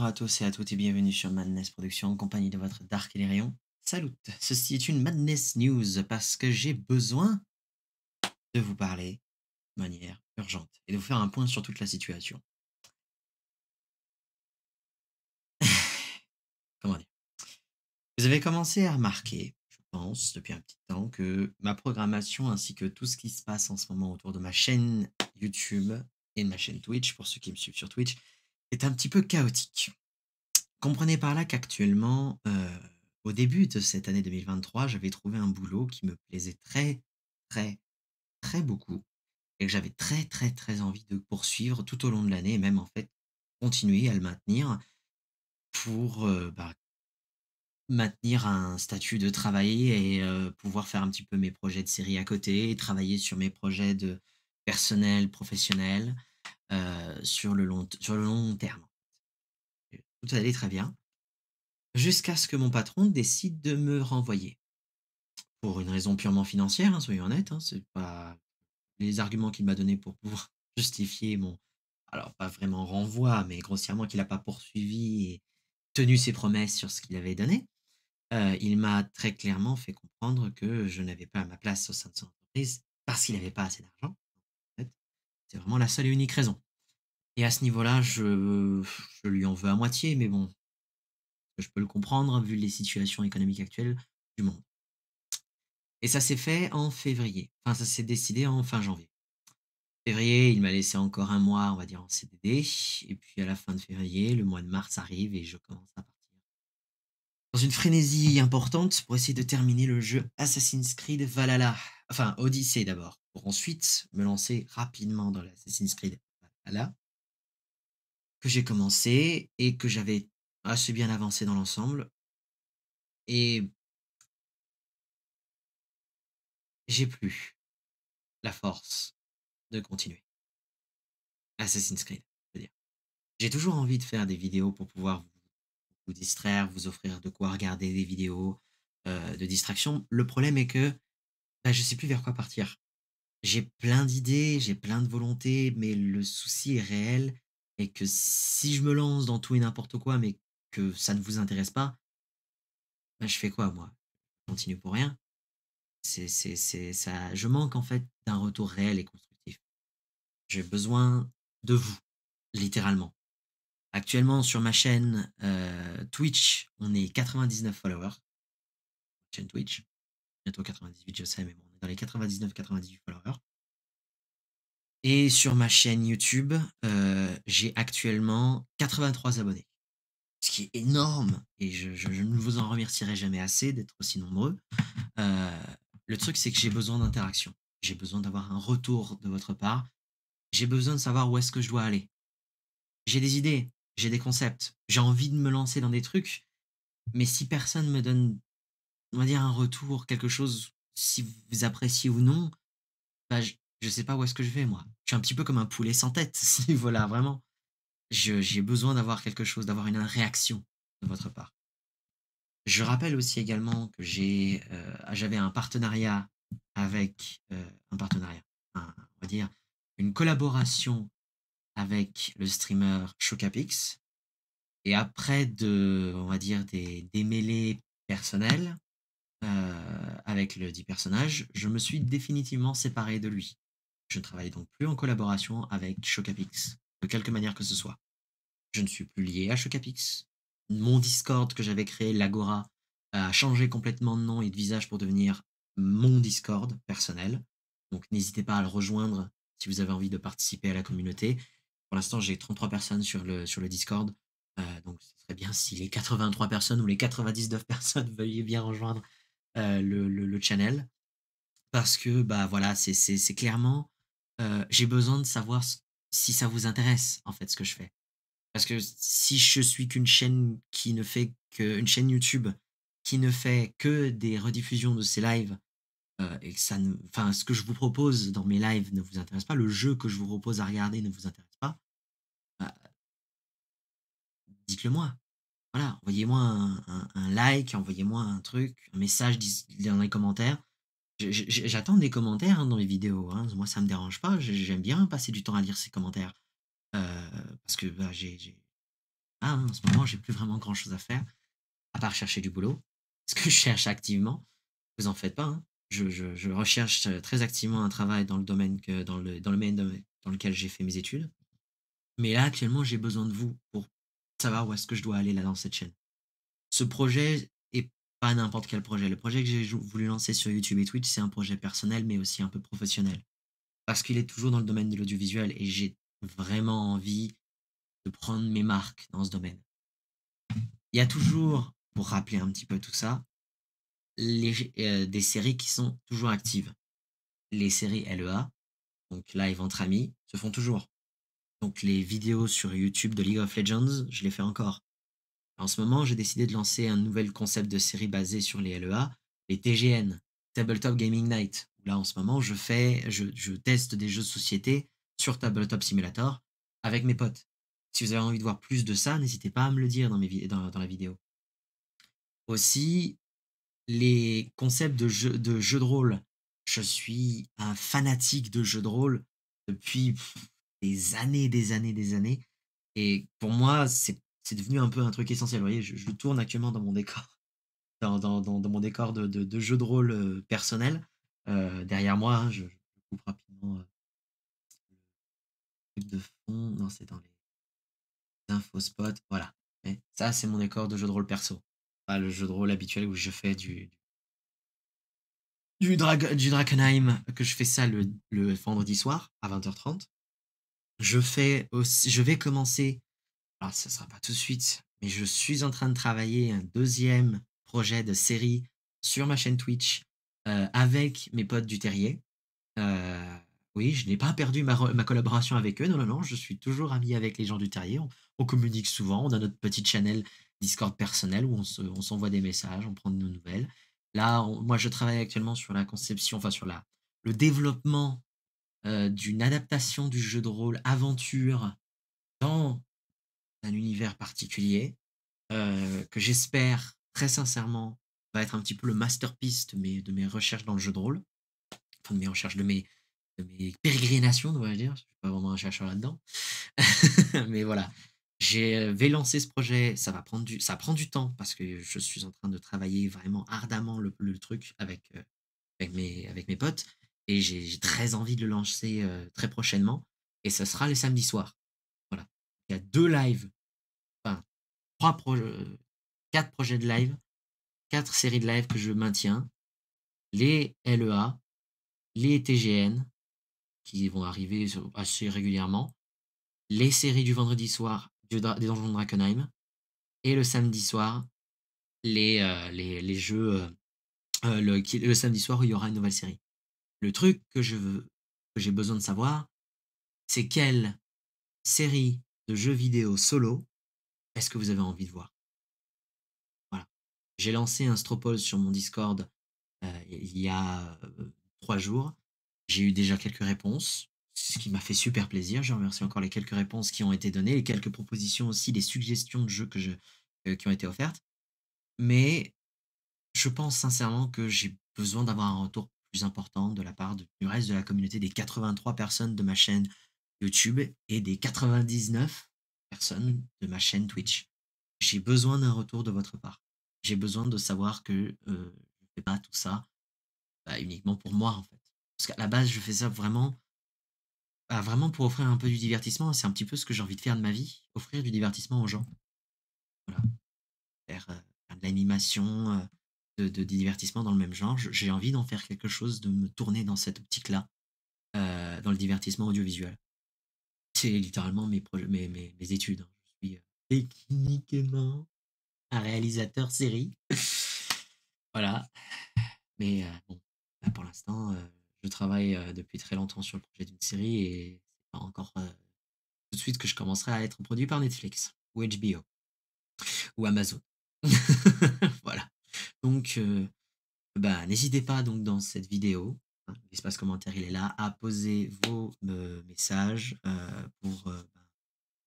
Bonjour à tous et à toutes et bienvenue sur Madness production en compagnie de votre Dark rayons. Salut Ceci est une Madness News parce que j'ai besoin de vous parler de manière urgente et de vous faire un point sur toute la situation. Comment dire Vous avez commencé à remarquer, je pense, depuis un petit temps, que ma programmation ainsi que tout ce qui se passe en ce moment autour de ma chaîne YouTube et de ma chaîne Twitch, pour ceux qui me suivent sur Twitch, est un petit peu chaotique. Comprenez par là qu'actuellement, euh, au début de cette année 2023, j'avais trouvé un boulot qui me plaisait très, très, très beaucoup et que j'avais très, très, très envie de poursuivre tout au long de l'année et même en fait continuer à le maintenir pour euh, bah, maintenir un statut de travail et euh, pouvoir faire un petit peu mes projets de série à côté, travailler sur mes projets de personnel, professionnel. Euh, sur, le long sur le long terme. Tout allait très bien, jusqu'à ce que mon patron décide de me renvoyer. Pour une raison purement financière, hein, soyons honnêtes, hein, c'est pas les arguments qu'il m'a donnés pour justifier mon, alors pas vraiment renvoi, mais grossièrement qu'il n'a pas poursuivi et tenu ses promesses sur ce qu'il avait donné, euh, il m'a très clairement fait comprendre que je n'avais pas ma place au sein de son entreprise parce qu'il n'avait pas assez d'argent c'est vraiment la seule et unique raison. Et à ce niveau-là, je, lui en veux à moitié, mais bon, je peux le comprendre vu les situations économiques actuelles du monde. Et ça s'est fait en février. Enfin, ça s'est décidé en fin janvier. Février, il m'a laissé encore un mois, on va dire, en CDD. Et puis à la fin de février, le mois de mars arrive et je commence à partir dans une frénésie importante pour essayer de terminer le jeu Assassin's Creed Valhalla enfin Odyssey d'abord, pour ensuite me lancer rapidement dans l'Assassin's Creed Voilà. que j'ai commencé et que j'avais assez bien avancé dans l'ensemble. Et j'ai plus la force de continuer. Assassin's Creed, je veux dire. J'ai toujours envie de faire des vidéos pour pouvoir vous, distraire, vous offrir de quoi regarder des vidéos euh, de distraction. Le problème est que bah, je sais plus vers quoi partir. J'ai plein d'idées, j'ai plein de volontés, mais le souci est réel et que si je me lance dans tout et n'importe quoi, mais que ça ne vous intéresse pas, bah, je fais quoi moi Je continue pour rien. C'est, c'est, ça. Je manque en fait d'un retour réel et constructif. J'ai besoin de vous, littéralement. Actuellement, sur ma chaîne euh, Twitch, on est 99 followers. Chaîne Twitch bientôt 98, je sais, mais bon, on est dans les 99-98 followers. Et sur ma chaîne YouTube, euh, j'ai actuellement 83 abonnés, ce qui est énorme, et je, ne vous en remercierai jamais assez d'être aussi nombreux. Euh, le truc, c'est que j'ai besoin d'interaction, j'ai besoin d'avoir un retour de votre part, j'ai besoin de savoir où est-ce que je dois aller. J'ai des idées, j'ai des concepts, j'ai envie de me lancer dans des trucs, mais si personne me donne on va dire un retour, quelque chose, si vous appréciez ou non, bah, je, ne sais pas où est-ce que je vais, moi. Je suis un petit peu comme un poulet sans tête, si voilà, vraiment. J'ai besoin d'avoir quelque chose, d'avoir une réaction de votre part. Je rappelle aussi également que j'ai, euh, j'avais un partenariat avec euh, un partenariat, on va dire une collaboration avec le streamer Chocapix. Et après de, on va dire des mêlées personnelles, avec le dit personnage, je me suis définitivement séparé de lui. Je ne travaille donc plus en collaboration avec Chocapix, de quelque manière que ce soit. Je ne suis plus lié à Chocapix. Mon Discord que j'avais créé, l'Agora, a changé complètement de nom et de visage pour devenir mon Discord personnel. Donc n'hésitez pas à le rejoindre si vous avez envie de participer à la communauté. Pour l'instant, j'ai 33 personnes sur le, sur le Discord. Euh, donc ce serait bien si les 83 personnes ou les 99 personnes veulent bien rejoindre euh, le, le, channel parce que bah voilà c'est clairement euh, j'ai besoin de savoir si ça vous intéresse en fait ce que je fais parce que si je suis qu'une chaîne qui ne fait que une chaîne YouTube qui ne fait que des rediffusions de ses lives euh, et que ça ne, enfin ce que je vous propose dans mes lives ne vous intéresse pas, le jeu que je vous propose à regarder ne vous intéresse pas, bah, dites-le moi voilà, envoyez-moi un, like, envoyez-moi un truc, un message dans les commentaires. J'attends des commentaires hein, dans les vidéos. Hein. Moi, ça me dérange pas. J'aime bien passer du temps à lire ces commentaires. Euh, parce que bah, j'ai. Ah, en ce moment, j'ai plus vraiment grand chose à faire. À part chercher du boulot. Ce que je cherche activement. Vous en faites pas. Hein. Je, je, je, recherche euh, très activement un travail dans le domaine, que, dans le, dans le domaine dans lequel j'ai fait mes études. Mais là, actuellement, j'ai besoin de vous pour savoir où est-ce que je dois aller là dans cette chaîne. Ce projet est pas n'importe quel projet. Le projet que j'ai voulu lancer sur YouTube et Twitch, c'est un projet personnel mais aussi un peu professionnel. Parce qu'il est toujours dans le domaine de l'audiovisuel et j'ai vraiment envie de prendre mes marques dans ce domaine. Il y a toujours, pour rappeler un petit peu tout ça, euh, des séries qui sont toujours actives. Les séries LEA, donc live entre amis, se font toujours donc les vidéos sur YouTube de League of Legends, je les fais encore. En ce moment, j'ai décidé de lancer un nouvel concept de série basé sur les LEA, les TGN, Tabletop Gaming Night. Là, en ce moment, je fais, je, teste des jeux de société sur Tabletop Simulator avec mes potes. Si vous avez envie de voir plus de ça, n'hésitez pas à me le dire dans, mes dans, la vidéo. Aussi, les concepts de jeux de, jeu de rôle. Je suis un fanatique de jeux de rôle depuis, des années, des années, des années. Et pour moi, c'est devenu un peu un truc essentiel. Vous voyez, je, tourne actuellement dans mon décor, dans, dans, dans, mon décor de, de, de, jeu de rôle personnel. derrière moi, hein, je, coupe rapidement le truc de fond. Non, c'est dans les infos spot Voilà. Et ça, c'est mon décor de jeu de rôle perso. Pas le jeu de rôle habituel où je fais du, du du Drakenheim, que je fais ça le, le vendredi soir à 20h30. Je fais aussi, je vais commencer. Alors, ce ne sera pas tout de suite, mais je suis en train de travailler un deuxième projet de série sur ma chaîne Twitch euh, avec mes potes du Terrier. Euh, oui, je n'ai pas perdu ma, collaboration avec eux. Non, non, non, je suis toujours ami avec les gens du Terrier. On, communique souvent. On a notre petite channel Discord personnel où on s'envoie des messages, on prend de nos nouvelles. Là, moi, je travaille actuellement sur la conception, enfin, sur la, le développement euh, d'une adaptation du jeu de rôle aventure dans un univers particulier euh, que j'espère très sincèrement va être un petit peu le masterpiece de mes, de mes recherches dans le jeu de rôle, enfin de mes recherches, de mes, de pérégrinations, on va dire. Je ne suis pas vraiment un chercheur là-dedans. Mais voilà, je euh, vais lancer ce projet. Ça va prendre du, ça prend du temps parce que je suis en train de travailler vraiment ardemment le, truc avec, mes, avec mes potes et j'ai très envie de le lancer euh, très prochainement. Et ce sera le samedi soir. Voilà. Il y a deux lives, enfin, trois projets, euh, quatre projets de live, quatre séries de live que je maintiens. Les LEA, les TGN, qui vont arriver assez régulièrement, les séries du vendredi soir des Donjons de Drakenheim, et le samedi soir, les, euh, les, jeux, le, le samedi soir il y aura une nouvelle série. Le truc que je veux, que j'ai besoin de savoir, c'est quelle série de jeux vidéo solo est-ce que vous avez envie de voir Voilà. J'ai lancé un Stropol sur mon Discord euh, il y a euh, trois jours. J'ai eu déjà quelques réponses, ce qui m'a fait super plaisir. Je remercie encore les quelques réponses qui ont été données, les quelques propositions aussi, les suggestions de jeux que euh, qui ont été offertes. Mais je pense sincèrement que j'ai besoin d'avoir un retour plus de la part du reste de la communauté des 83 personnes de ma chaîne YouTube et des 99 personnes de ma chaîne Twitch. J'ai besoin d'un retour de votre part. J'ai besoin de savoir que euh, je fais pas tout ça bah, uniquement pour moi, en fait. Parce qu'à la base, je fais ça vraiment, bah, vraiment pour offrir un peu du divertissement. C'est un petit peu ce que j'ai envie de faire de ma vie, offrir du divertissement aux gens. Voilà. Faire, euh, de l'animation, euh, de, divertissement dans le même genre. J'ai envie d'en faire quelque chose, de me tourner dans cette optique-là, euh, dans le divertissement audiovisuel. C'est littéralement mes, mes, mes, études. Hein. Je suis euh, techniquement un réalisateur série. voilà. Mais euh, pour l'instant, je travaille depuis très longtemps sur le projet d'une série et c'est pas encore tout de suite que je commencerai à être produit par Netflix ou HBO ou Amazon. Donc, euh, bah, n'hésitez pas donc dans cette vidéo, hein, l'espace commentaire il est là, à poser vos euh, messages euh, pour bah,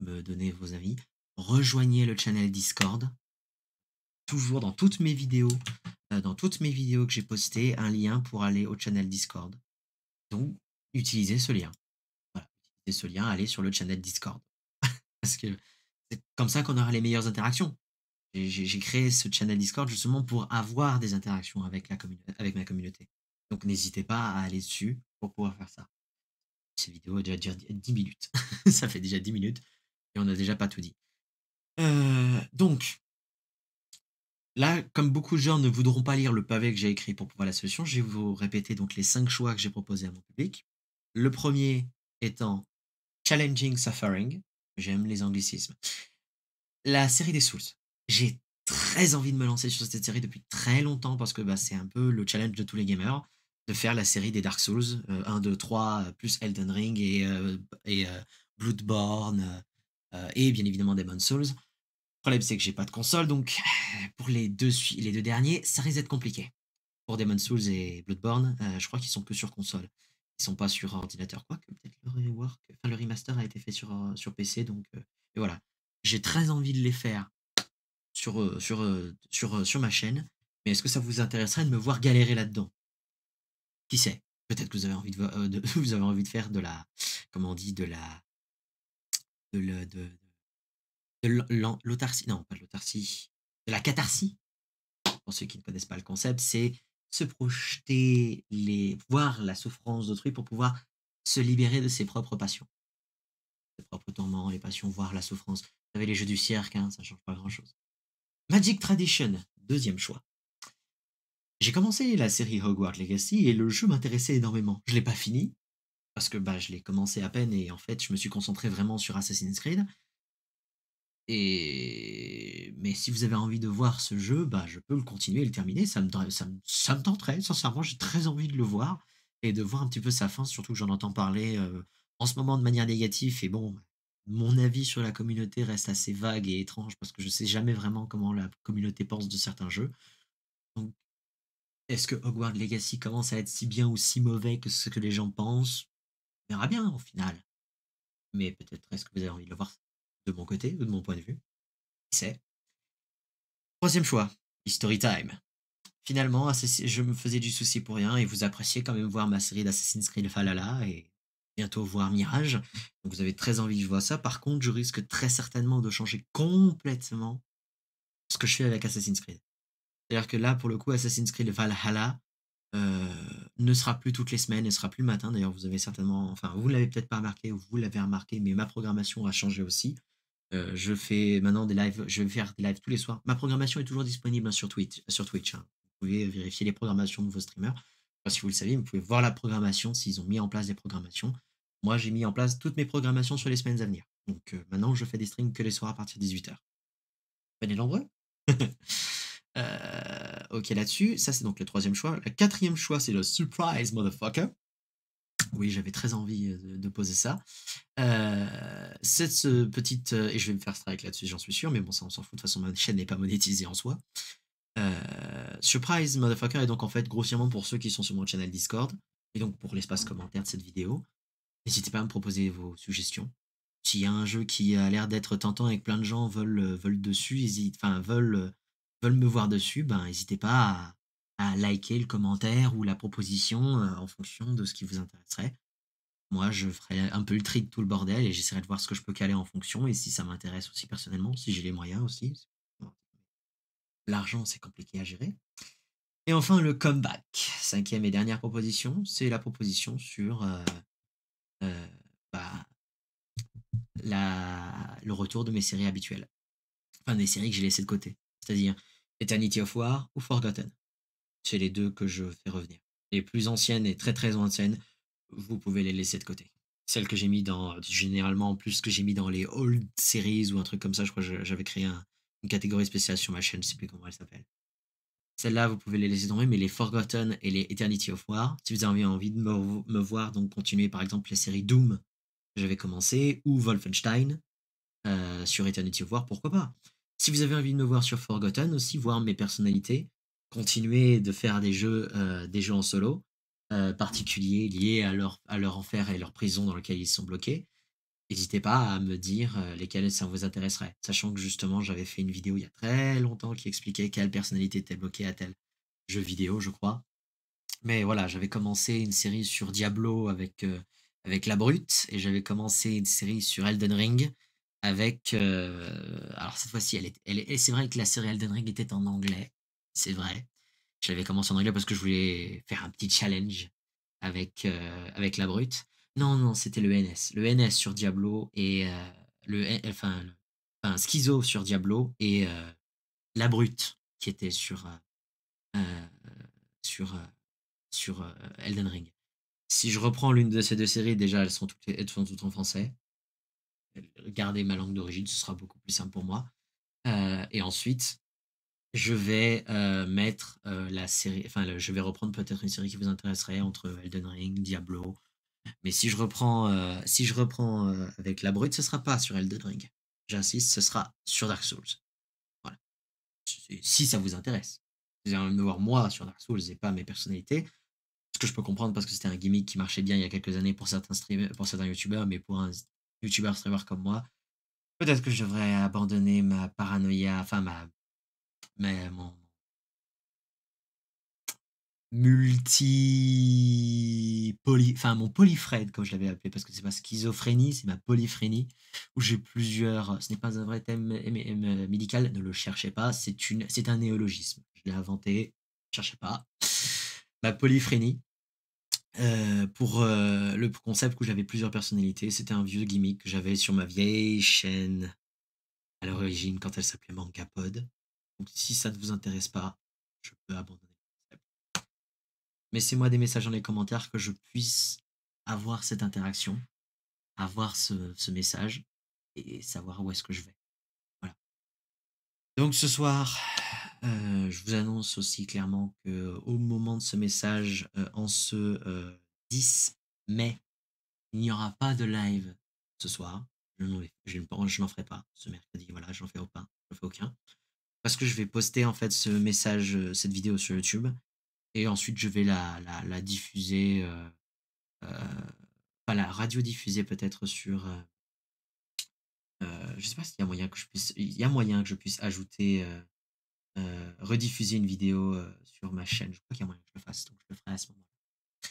me donner vos avis. Rejoignez le channel Discord. Toujours dans toutes mes vidéos, dans toutes mes vidéos que j'ai postées, un lien pour aller au channel Discord. Donc, utilisez ce lien. Voilà, utilisez ce lien, allez sur le channel Discord. Parce que c'est comme ça qu'on aura les meilleures interactions j'ai créé ce channel Discord justement pour avoir des interactions avec, la avec ma communauté. Donc n'hésitez pas à aller dessus pour pouvoir faire ça. Cette vidéo a déjà, 10 minutes. ça fait déjà 10 minutes et on n'a déjà pas tout dit. Euh, donc, là, comme beaucoup de gens ne voudront pas lire le pavé que j'ai écrit pour pouvoir la solution, je vais vous répéter donc les 5 choix que j'ai proposés à mon public. Le premier étant Challenging Suffering. J'aime les anglicismes. La série des Souls. J'ai très envie de me lancer sur cette série depuis très longtemps parce que bah, c'est un peu le challenge de tous les gamers de faire la série des Dark Souls 1, 2, 3, plus Elden Ring et, euh, et euh, Bloodborne euh, et bien évidemment Demon's Souls. Le problème, c'est que j'ai pas de console, donc pour les deux, les deux derniers, ça risque d'être compliqué. Pour Demon's Souls et Bloodborne, je crois qu'ils sont que sur console. Ils sont pas sur ordinateur, quoi peut-être le remaster a été fait sur, sur PC, donc voilà. J'ai très envie de les faire sur, euh, sur, euh, sur, euh, sur ma chaîne. Mais est-ce que ça vous intéresserait de me voir galérer là-dedans Qui sait Peut-être que vous avez envie de, vous avez envie de faire de la comment on dit de la de le, de, l'autarcie non pas de l'autarcie de la catharsie. Pour ceux qui ne connaissent pas le concept, c'est se projeter les voir la souffrance d'autrui pour pouvoir se libérer de ses propres passions, ses propres tourments, les passions, voir la souffrance. Vous savez les jeux du cirque, hein, ça change pas grand chose. Magic Tradition, deuxième choix. J'ai commencé la série Hogwarts Legacy et le jeu m'intéressait énormément. Je l'ai pas fini parce que bah, je l'ai commencé à peine et en fait je me suis concentré vraiment sur Assassin's Creed. Et mais si vous avez envie de voir ce jeu, bah, je peux le continuer et le terminer. Ça me, ça me, tenterait. Sincèrement, j'ai très envie de le voir et de voir un petit peu sa fin, surtout que j'en entends parler euh, en ce moment de manière négative. Et bon, mon avis sur la communauté reste assez vague et étrange parce que je ne sais jamais vraiment comment la communauté pense de certains jeux. Donc, est-ce que Hogwarts Legacy commence à être si bien ou si mauvais que ce que les gens pensent On verra bien au final. Mais peut-être est-ce que vous avez envie de le voir de mon côté ou de mon point de vue Qui sait Troisième choix, History Time. Finalement, je me faisais du souci pour rien et vous appréciez quand même voir ma série d'Assassin's Creed Falala et bientôt voir Mirage. vous avez très envie de voir ça. Par contre, je risque très certainement de changer complètement ce que je fais avec Assassin's Creed. C'est-à-dire que là, pour le coup, Assassin's Creed Valhalla euh, ne sera plus toutes les semaines, ne sera plus le matin. D'ailleurs, vous avez certainement, enfin, vous l'avez peut-être pas remarqué vous l'avez remarqué, mais ma programmation a changé aussi. Euh, je fais maintenant des lives, je vais faire des lives tous les soirs. Ma programmation est toujours disponible sur Twitch. Sur Twitch hein. Vous pouvez vérifier les programmations de vos streamers si vous le savez, vous pouvez voir la programmation s'ils ont mis en place des programmations. Moi, j'ai mis en place toutes mes programmations sur les semaines à venir. Donc euh, maintenant, je fais des strings que les soirs à partir de 18h. Venez nombreux euh, Ok, là-dessus, ça c'est donc le troisième choix. Le quatrième choix, c'est le Surprise Motherfucker. Oui, j'avais très envie euh, de poser ça. cette petite. Et je vais me faire strike là-dessus, j'en suis sûr, mais bon, ça on s'en fout. De toute façon, ma chaîne n'est pas monétisée en soi. Euh, surprise, motherfucker est donc en fait grossièrement pour ceux qui sont sur mon channel Discord et donc pour l'espace commentaire de cette vidéo. N'hésitez pas à me proposer vos suggestions. S'il y a un jeu qui a l'air d'être tentant et que plein de gens veulent, euh, veulent dessus, enfin veulent, euh, veulent me voir dessus, ben n'hésitez pas à, liker le commentaire ou la proposition en fonction de ce qui vous intéresserait. Moi, je ferai un peu le tri de tout le bordel et j'essaierai de voir ce que je peux caler en fonction et si ça m'intéresse aussi personnellement, si j'ai les moyens aussi, L'argent, c'est compliqué à gérer. Et enfin, le comeback. Cinquième et dernière proposition, c'est la proposition sur euh, euh, bah, la, le retour de mes séries habituelles. Enfin, des séries que j'ai laissées de côté. C'est-à-dire Eternity of War ou Forgotten. C'est les deux que je fais revenir. Les plus anciennes et très très anciennes, vous pouvez les laisser de côté. Celles que j'ai mis dans, généralement, plus que j'ai mis dans les old series ou un truc comme ça, je crois que j'avais créé un, une catégorie spéciale sur ma chaîne, je sais plus comment elle s'appelle. celle là vous pouvez les laisser tomber, mais les Forgotten et les Eternity of War, si vous avez envie de me, voir, donc continuer par exemple la série Doom que j'avais commencé, ou Wolfenstein euh, sur Eternity of War, pourquoi pas. Si vous avez envie de me voir sur Forgotten aussi, voir mes personnalités, continuer de faire des jeux, euh, des jeux en solo, euh, particuliers liés à leur, à leur enfer et leur prison dans lequel ils sont bloqués, n'hésitez pas à me dire euh, lesquelles ça vous intéresserait. Sachant que justement, j'avais fait une vidéo il y a très longtemps qui expliquait quelle personnalité était bloquée à tel jeu vidéo, je crois. Mais voilà, j'avais commencé une série sur Diablo avec, euh, avec La Brute et j'avais commencé une série sur Elden Ring avec. Euh, alors cette fois-ci, elle c'est vrai que la série Elden Ring était en anglais, c'est vrai. J'avais commencé en anglais parce que je voulais faire un petit challenge avec, avec La Brute. Non, non, c'était le NS. Le NS sur Diablo et euh, le, enfin, Schizo sur Diablo et euh, la brute qui était sur euh, sur sur Elden Ring. Si je reprends l'une de ces deux séries, déjà elles sont toutes, elles sont toutes en français. Gardez ma langue d'origine, ce sera beaucoup plus simple pour moi. et ensuite, je vais mettre la série, enfin, je vais reprendre peut-être une série qui vous intéresserait entre Elden Ring, Diablo, mais si je reprends, euh, si je reprends euh, avec la brute, ce sera pas sur Elden Ring. J'insiste, ce sera sur Dark Souls. Voilà. Si ça vous intéresse. Vous allez me voir moi sur Dark Souls et pas mes personnalités. Ce que je peux comprendre parce que c'était un gimmick qui marchait bien il y a quelques années pour certains, streamers, pour certains youtubeurs, mais pour un youtubeur streamer comme moi, peut-être que je devrais abandonner ma paranoïa, enfin ma, mon, multi poly enfin mon polyfred comme je l'avais appelé parce que c'est ma schizophrénie c'est ma polyphrénie où j'ai plusieurs ce n'est pas un vrai thème euh, médical ne le cherchez pas c'est une c'est un néologisme je l'ai inventé ne cherchez pas ma polyphrénie euh, pour euh, le concept où j'avais plusieurs personnalités c'était un vieux gimmick que j'avais sur ma vieille chaîne à l'origine quand elle s'appelait Mangapod donc si ça ne vous intéresse pas je peux abandonner c'est moi des messages dans les commentaires que je puisse avoir cette interaction, avoir ce, message et savoir où est-ce que je vais. Voilà. Donc ce soir, euh, je vous annonce aussi clairement que au moment de ce message, euh, en ce 10 euh, mai, il n'y aura pas de live ce soir. Je n'en, ferai pas ce mercredi. Voilà, j'en fais aucun. fais aucun. Parce que je vais poster en fait ce message, cette vidéo sur YouTube et ensuite je vais la, la, diffuser, euh, pas euh, la radiodiffuser peut-être sur. Euh, euh, je sais pas s'il y a moyen que je puisse, il y a moyen que je puisse ajouter, euh, rediffuser une vidéo sur ma chaîne. Je crois qu'il y a moyen que je le fasse, donc je le ferai à ce moment-là.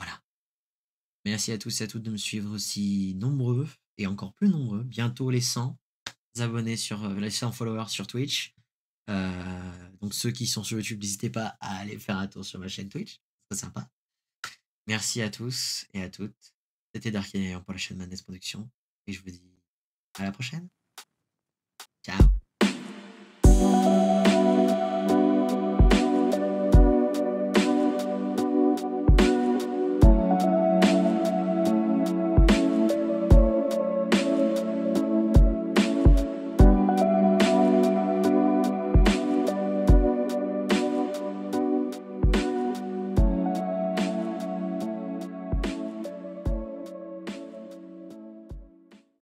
Voilà. Merci à tous et à toutes de me suivre aussi nombreux et encore plus nombreux. Bientôt les 100 abonnés sur les 100 followers sur Twitch. Euh, donc ceux qui sont sur YouTube, n'hésitez pas à aller faire un tour sur ma chaîne Twitch, c'est sympa. Merci à tous et à toutes. C'était Dark pour la chaîne Madness Production et je vous dis à la prochaine. Ciao